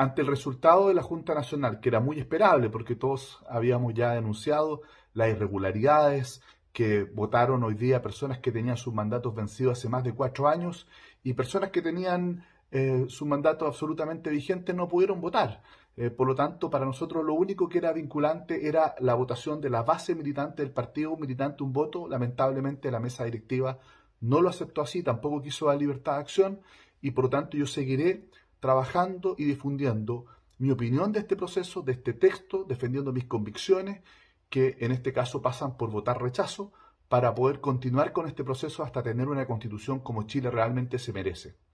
Ante el resultado de la Junta Nacional, que era muy esperable porque todos habíamos ya denunciado las irregularidades que votaron hoy día personas que tenían sus mandatos vencidos hace más de cuatro años y personas que tenían eh, sus mandatos absolutamente vigentes no pudieron votar. Eh, por lo tanto, para nosotros lo único que era vinculante era la votación de la base militante del partido, militante, un voto. Lamentablemente la mesa directiva no lo aceptó así, tampoco quiso dar libertad de acción y por lo tanto yo seguiré trabajando y difundiendo mi opinión de este proceso, de este texto, defendiendo mis convicciones, que en este caso pasan por votar rechazo, para poder continuar con este proceso hasta tener una constitución como Chile realmente se merece.